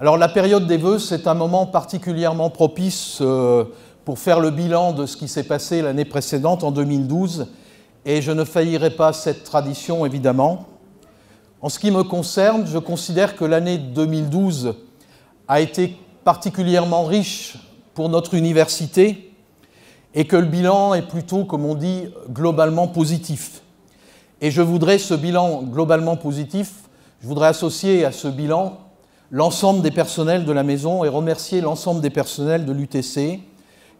Alors la période des vœux, c'est un moment particulièrement propice euh, pour faire le bilan de ce qui s'est passé l'année précédente, en 2012, et je ne faillirai pas cette tradition, évidemment. En ce qui me concerne, je considère que l'année 2012 a été particulièrement riche pour notre université et que le bilan est plutôt, comme on dit, globalement positif. Et je voudrais ce bilan globalement positif, je voudrais associer à ce bilan l'ensemble des personnels de la maison et remercier l'ensemble des personnels de l'UTC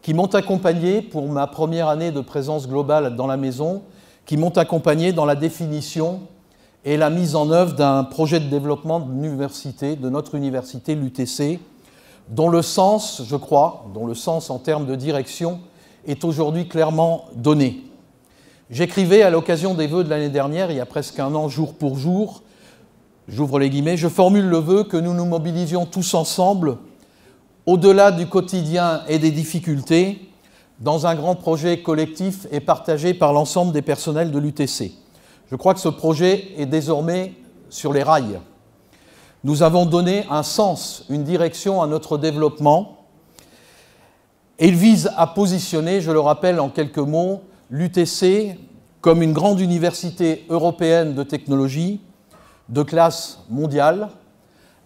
qui m'ont accompagné pour ma première année de présence globale dans la maison, qui m'ont accompagné dans la définition et la mise en œuvre d'un projet de développement de de notre université, l'UTC, dont le sens, je crois, dont le sens en termes de direction est aujourd'hui clairement donné. J'écrivais à l'occasion des vœux de l'année dernière, il y a presque un an, jour pour jour, j'ouvre les guillemets, je formule le vœu que nous nous mobilisions tous ensemble, au-delà du quotidien et des difficultés, dans un grand projet collectif et partagé par l'ensemble des personnels de l'UTC. Je crois que ce projet est désormais sur les rails. Nous avons donné un sens, une direction à notre développement. Et il vise à positionner, je le rappelle en quelques mots, l'UTC comme une grande université européenne de technologie de classe mondiale,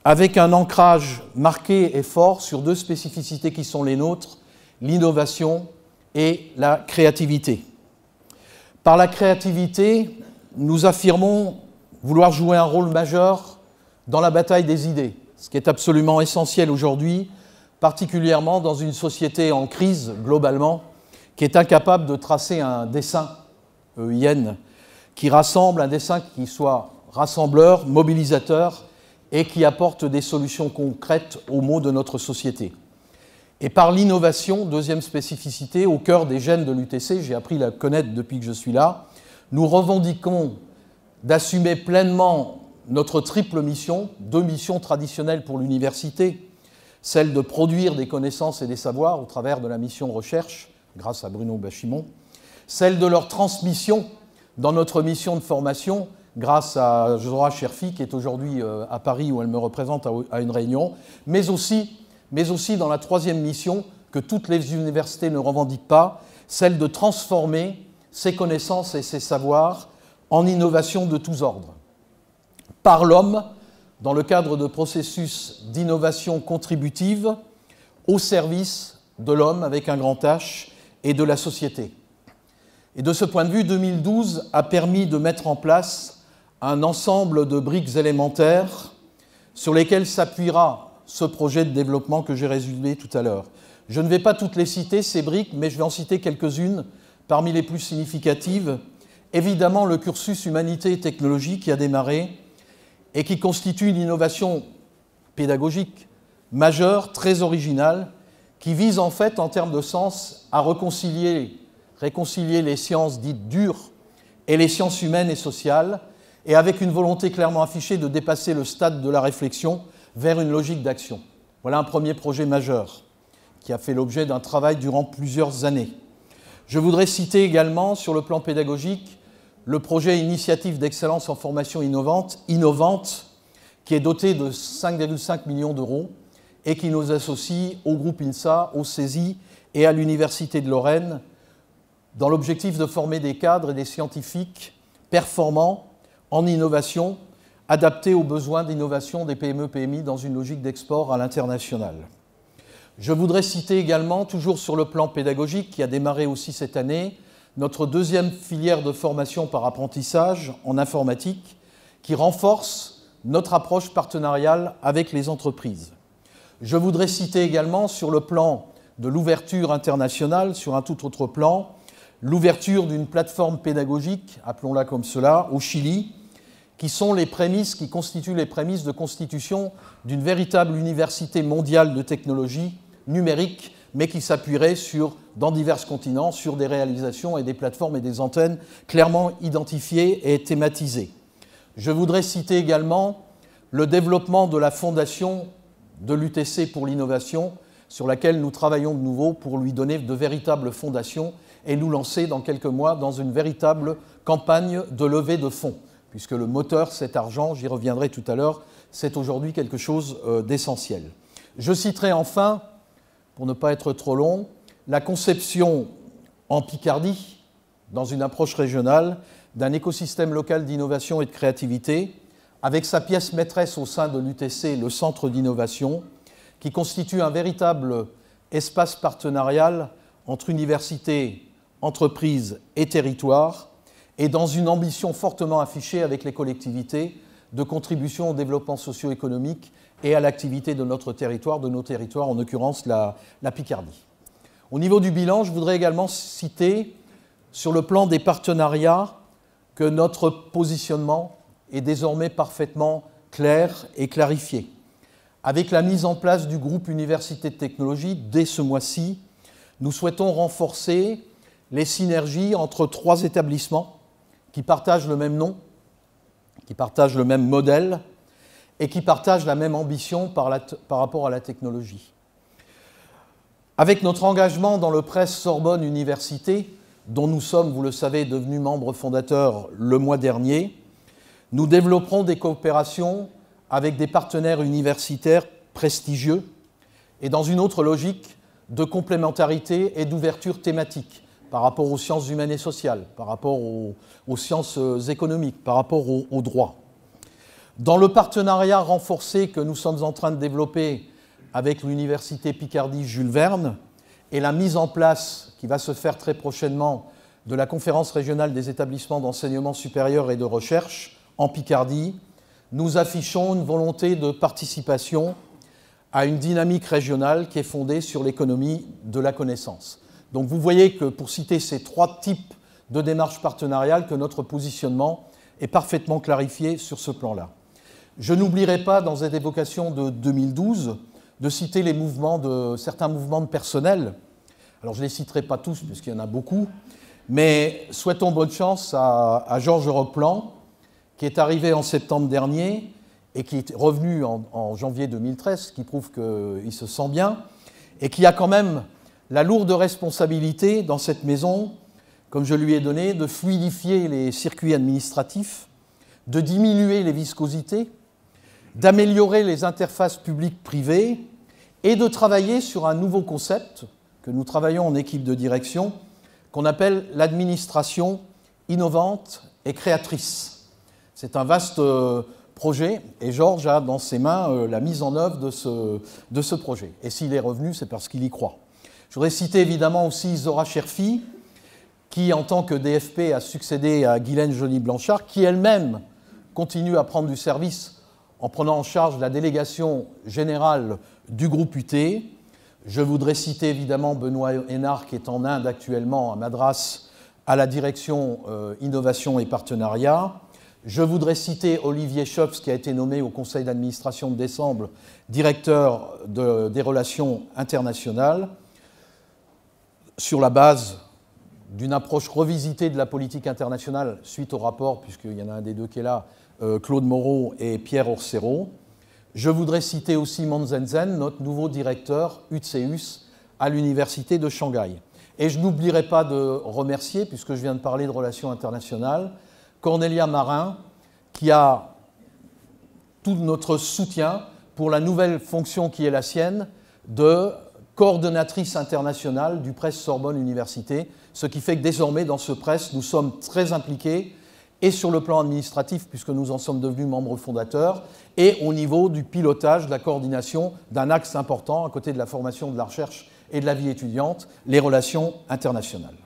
avec un ancrage marqué et fort sur deux spécificités qui sont les nôtres, l'innovation et la créativité. Par la créativité, nous affirmons vouloir jouer un rôle majeur dans la bataille des idées, ce qui est absolument essentiel aujourd'hui, particulièrement dans une société en crise globalement, qui est incapable de tracer un dessin, euh, yen qui rassemble un dessin qui soit rassembleur, mobilisateur, et qui apporte des solutions concrètes aux maux de notre société. Et par l'innovation, deuxième spécificité, au cœur des gènes de l'UTC, j'ai appris la connaître depuis que je suis là, nous revendiquons d'assumer pleinement notre triple mission, deux missions traditionnelles pour l'université, celle de produire des connaissances et des savoirs au travers de la mission recherche, grâce à Bruno Bachimon, celle de leur transmission dans notre mission de formation, grâce à Zora Cherfi, qui est aujourd'hui euh, à Paris où elle me représente à une réunion, mais aussi, mais aussi dans la troisième mission que toutes les universités ne revendiquent pas, celle de transformer ses connaissances et ses savoirs en innovation de tous ordres. Par l'homme, dans le cadre de processus d'innovation contributive au service de l'homme avec un grand H et de la société. Et de ce point de vue, 2012 a permis de mettre en place un ensemble de briques élémentaires sur lesquelles s'appuiera ce projet de développement que j'ai résumé tout à l'heure. Je ne vais pas toutes les citer, ces briques, mais je vais en citer quelques-unes parmi les plus significatives. Évidemment, le cursus Humanité et Technologie qui a démarré et qui constitue une innovation pédagogique majeure, très originale, qui vise en fait, en termes de sens, à réconcilier les sciences dites dures et les sciences humaines et sociales, et avec une volonté clairement affichée de dépasser le stade de la réflexion vers une logique d'action. Voilà un premier projet majeur qui a fait l'objet d'un travail durant plusieurs années. Je voudrais citer également, sur le plan pédagogique, le projet Initiative d'excellence en formation innovante, qui est doté de 5,5 millions d'euros et qui nous associe au groupe INSA, au CESI et à l'Université de Lorraine dans l'objectif de former des cadres et des scientifiques performants en innovation, adaptée aux besoins d'innovation des PME-PMI dans une logique d'export à l'international. Je voudrais citer également, toujours sur le plan pédagogique qui a démarré aussi cette année, notre deuxième filière de formation par apprentissage en informatique qui renforce notre approche partenariale avec les entreprises. Je voudrais citer également sur le plan de l'ouverture internationale, sur un tout autre plan, l'ouverture d'une plateforme pédagogique, appelons-la comme cela, au Chili, qui sont les prémices, qui constituent les prémices de constitution d'une véritable université mondiale de technologie numérique, mais qui s'appuierait sur, dans divers continents, sur des réalisations et des plateformes et des antennes clairement identifiées et thématisées. Je voudrais citer également le développement de la fondation de l'UTC pour l'innovation, sur laquelle nous travaillons de nouveau pour lui donner de véritables fondations et nous lancer dans quelques mois dans une véritable campagne de levée de fonds puisque le moteur, cet argent, j'y reviendrai tout à l'heure, c'est aujourd'hui quelque chose euh, d'essentiel. Je citerai enfin, pour ne pas être trop long, la conception en Picardie, dans une approche régionale, d'un écosystème local d'innovation et de créativité, avec sa pièce maîtresse au sein de l'UTC, le Centre d'innovation, qui constitue un véritable espace partenarial entre universités, entreprises et territoires, et dans une ambition fortement affichée avec les collectivités de contribution au développement socio-économique et à l'activité de notre territoire, de nos territoires, en l'occurrence la, Picardie. Au niveau du bilan, je voudrais également citer sur le plan des partenariats que notre positionnement est désormais parfaitement clair et clarifié. Avec la mise en place du groupe Université de Technologie, dès ce mois-ci, nous souhaitons renforcer les synergies entre trois établissements qui partagent le même nom, qui partagent le même modèle et qui partagent la même ambition par, rapport à la technologie. Avec notre engagement dans le Presse Sorbonne Université, dont nous sommes, vous le savez, devenus membres fondateurs le mois dernier, nous développerons des coopérations avec des partenaires universitaires prestigieux et dans une autre logique de complémentarité et d'ouverture thématique par rapport aux sciences humaines et sociales, par rapport aux, sciences euh, économiques, par rapport aux au, Dans le partenariat renforcé que nous sommes en train de développer avec l'Université Picardie Jules Verne et la mise en place qui va se faire très prochainement de la conférence régionale des établissements d'enseignement supérieur et de recherche en Picardie, nous affichons une volonté de participation à une dynamique régionale qui est fondée sur l'économie de la connaissance. Donc vous voyez que pour citer ces trois types de démarches partenariales, que notre positionnement est parfaitement clarifié sur ce plan-là. Je n'oublierai pas, dans cette évocation de 2012, de citer les mouvements de, certains mouvements de personnel. Alors je ne les citerai pas tous, puisqu'il y en a beaucoup, mais souhaitons bonne chance à, Georges Roqueplan, qui est arrivé en septembre dernier et qui est revenu en, en janvier 2013, ce qui prouve qu'il se sent bien, et qui a quand même la lourde responsabilité dans cette maison, comme je lui ai donné, de fluidifier les circuits administratifs, de diminuer les viscosités, d'améliorer les interfaces publiques-privées et de travailler sur un nouveau concept que nous travaillons en équipe de direction qu'on appelle l'administration innovante et créatrice. C'est un vaste euh, projet et Georges a dans ses mains euh, la mise en œuvre de ce, de ce projet. Et s'il est revenu, c'est parce qu'il y croit. Je voudrais citer évidemment aussi Zora Cherfi, qui en tant que DFP a succédé à Guylaine jolie blanchard qui elle-même continue à prendre du service en prenant en charge la délégation générale du groupe UT. Je voudrais citer évidemment Benoît Hénard, qui est en Inde actuellement à Madras, à la direction euh, innovation et partenariat. Je voudrais citer Olivier Schops, qui a été nommé au conseil d'administration de décembre directeur des relations internationales sur la base d'une approche revisitée de la politique internationale suite au rapport, puisqu'il y en a un des deux qui est là, euh, Claude Moreau et Pierre Orsero. Je voudrais citer aussi Manzenzen, notre nouveau directeur UTCUS à l'université de Shanghai. Et je n'oublierai pas de remercier, puisque je viens de parler de relations internationales, Cornelia Marin, qui a tout notre soutien pour la nouvelle fonction qui est la sienne de coordonnatrice internationale du Presse Sorbonne Université, ce qui fait que désormais, dans ce Presse, nous sommes très impliqués et sur le plan administratif, puisque nous en sommes devenus membres fondateurs, et au niveau du pilotage, de la coordination d'un axe important à côté de la formation, de la recherche et de la vie étudiante, les relations internationales.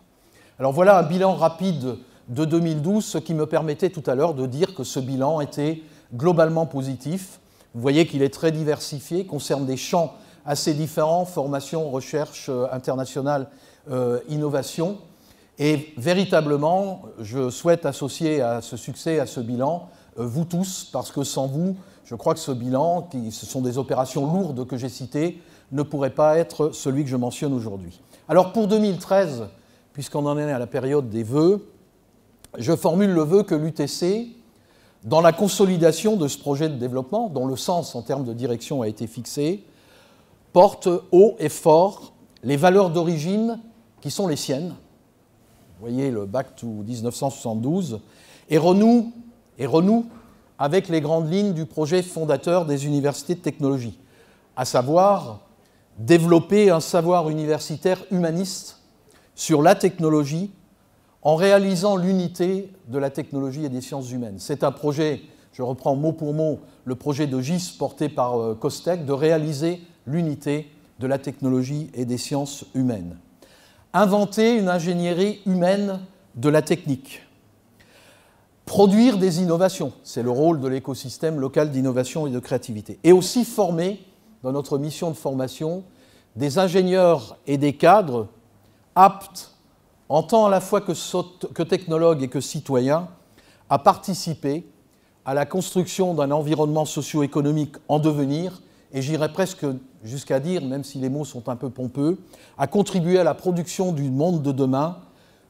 Alors voilà un bilan rapide de 2012, ce qui me permettait tout à l'heure de dire que ce bilan était globalement positif. Vous voyez qu'il est très diversifié, concerne des champs à ces différents formations, recherche euh, internationale, euh, innovation. Et véritablement, je souhaite associer à ce succès, à ce bilan, euh, vous tous, parce que sans vous, je crois que ce bilan, qui, ce sont des opérations lourdes que j'ai citées, ne pourrait pas être celui que je mentionne aujourd'hui. Alors pour 2013, puisqu'on en est à la période des vœux, je formule le vœu que l'UTC, dans la consolidation de ce projet de développement, dont le sens en termes de direction a été fixé, porte haut et fort les valeurs d'origine qui sont les siennes. Vous voyez le back to 1972, et renoue, et renoue avec les grandes lignes du projet fondateur des universités de technologie, à savoir développer un savoir universitaire humaniste sur la technologie en réalisant l'unité de la technologie et des sciences humaines. C'est un projet, je reprends mot pour mot le projet de GIS porté par euh, Costec, de réaliser l'unité de la technologie et des sciences humaines. Inventer une ingénierie humaine de la technique. Produire des innovations, c'est le rôle de l'écosystème local d'innovation et de créativité. Et aussi former, dans notre mission de formation, des ingénieurs et des cadres aptes, en tant à la fois que, que technologues et que citoyens, à participer à la construction d'un environnement socio-économique en devenir et j'irais presque jusqu'à dire, même si les mots sont un peu pompeux, à contribuer à la production du monde de demain,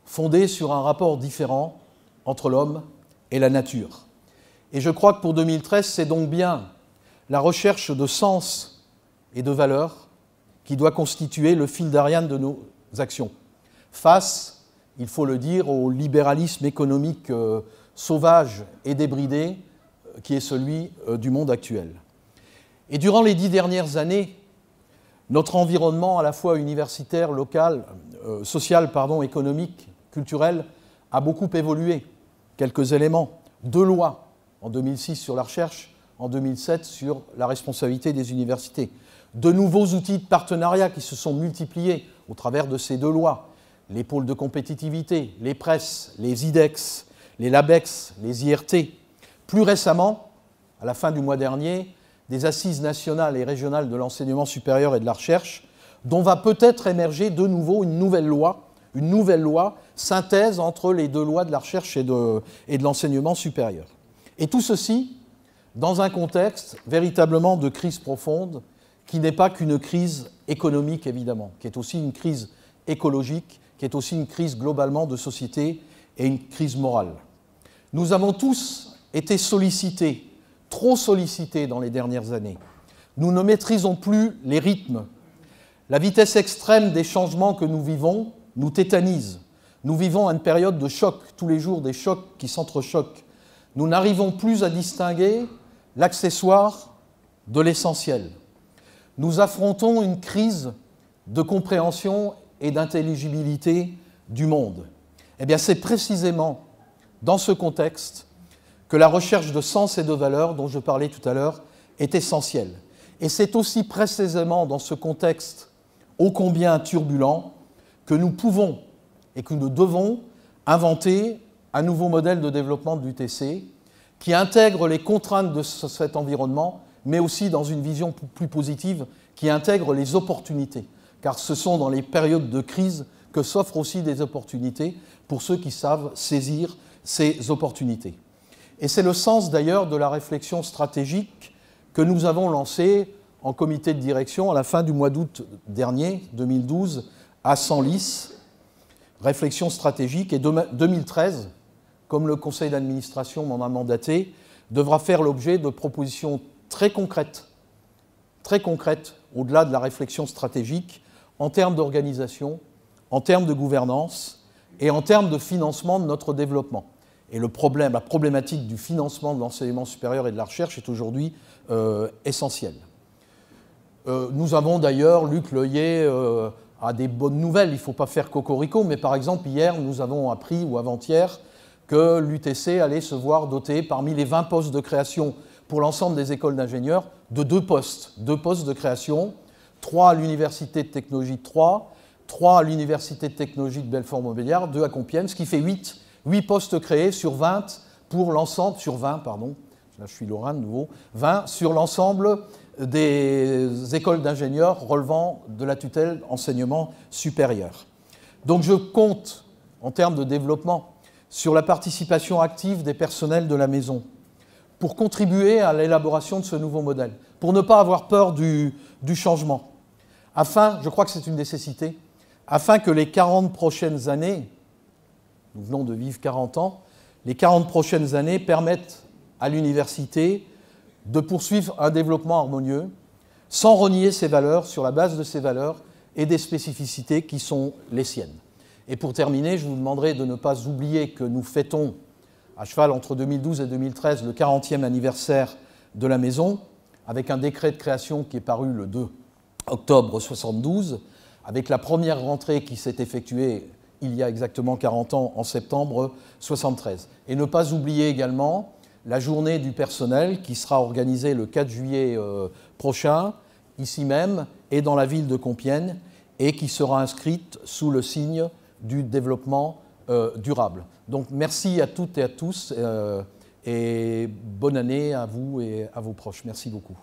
fondé sur un rapport différent entre l'homme et la nature. Et je crois que pour 2013, c'est donc bien la recherche de sens et de valeur qui doit constituer le fil d'Ariane de nos actions. Face, il faut le dire, au libéralisme économique euh, sauvage et débridé euh, qui est celui euh, du monde actuel. Et durant les dix dernières années, notre environnement à la fois universitaire, local, euh, social, pardon, économique, culturel, a beaucoup évolué. Quelques éléments. Deux lois, en 2006 sur la recherche, en 2007 sur la responsabilité des universités. De nouveaux outils de partenariat qui se sont multipliés au travers de ces deux lois. Les pôles de compétitivité, les presses, les IDEX, les LABEX, les IRT. Plus récemment, à la fin du mois dernier, des assises nationales et régionales de l'enseignement supérieur et de la recherche, dont va peut-être émerger de nouveau une nouvelle loi, une nouvelle loi synthèse entre les deux lois de la recherche et de, l'enseignement supérieur. Et tout ceci dans un contexte véritablement de crise profonde qui n'est pas qu'une crise économique, évidemment, qui est aussi une crise écologique, qui est aussi une crise globalement de société et une crise morale. Nous avons tous été sollicités trop sollicité dans les dernières années. Nous ne maîtrisons plus les rythmes. La vitesse extrême des changements que nous vivons nous tétanise. Nous vivons une période de choc, tous les jours des chocs qui s'entrechoquent. Nous n'arrivons plus à distinguer l'accessoire de l'essentiel. Nous affrontons une crise de compréhension et d'intelligibilité du monde. Eh bien, c'est précisément dans ce contexte que la recherche de sens et de valeur dont je parlais tout à l'heure est essentielle. Et c'est aussi précisément dans ce contexte ô combien turbulent que nous pouvons et que nous devons inventer un nouveau modèle de développement de l'UTC qui intègre les contraintes de cet environnement, mais aussi dans une vision plus positive qui intègre les opportunités. Car ce sont dans les périodes de crise que s'offrent aussi des opportunités pour ceux qui savent saisir ces opportunités. Et c'est le sens d'ailleurs de la réflexion stratégique que nous avons lancée en comité de direction à la fin du mois d'août dernier, 2012, à Senlis. Réflexion stratégique et 2013, comme le conseil d'administration m'en a mandaté, devra faire l'objet de propositions très concrètes, très concrètes, au-delà de la réflexion stratégique, en termes d'organisation, en termes de gouvernance et en termes de financement de notre développement. Et le problème, la problématique du financement de l'enseignement supérieur et de la recherche est aujourd'hui euh, essentielle. Euh, nous avons d'ailleurs, Luc Leuillet a des bonnes nouvelles, il ne faut pas faire cocorico, mais par exemple, hier, nous avons appris, ou avant-hier, que l'UTC allait se voir doté, parmi les 20 postes de création pour l'ensemble des écoles d'ingénieurs, de deux postes. Deux postes de création, trois à l'Université de technologie de Troyes, trois à l'Université de technologie de Belfort-Montbéliard, deux à Compiègne, ce qui fait huit 8 postes créés sur 20 pour l'ensemble, sur 20, pardon, là je suis Laurent nouveau, 20 sur l'ensemble des écoles d'ingénieurs relevant de la tutelle enseignement supérieur. Donc je compte, en termes de développement, sur la participation active des personnels de la maison pour contribuer à l'élaboration de ce nouveau modèle, pour ne pas avoir peur du, du changement, afin, je crois que c'est une nécessité, afin que les 40 prochaines années, nous venons de vivre 40 ans, les 40 prochaines années permettent à l'université de poursuivre un développement harmonieux sans renier ses valeurs, sur la base de ses valeurs et des spécificités qui sont les siennes. Et pour terminer, je vous demanderai de ne pas oublier que nous fêtons à cheval entre 2012 et 2013 le 40e anniversaire de la maison, avec un décret de création qui est paru le 2 octobre 72, avec la première rentrée qui s'est effectuée il y a exactement 40 ans, en septembre 1973. Et ne pas oublier également la journée du personnel qui sera organisée le 4 juillet euh, prochain, ici même, et dans la ville de Compiègne, et qui sera inscrite sous le signe du développement euh, durable. Donc merci à toutes et à tous, euh, et bonne année à vous et à vos proches. Merci beaucoup.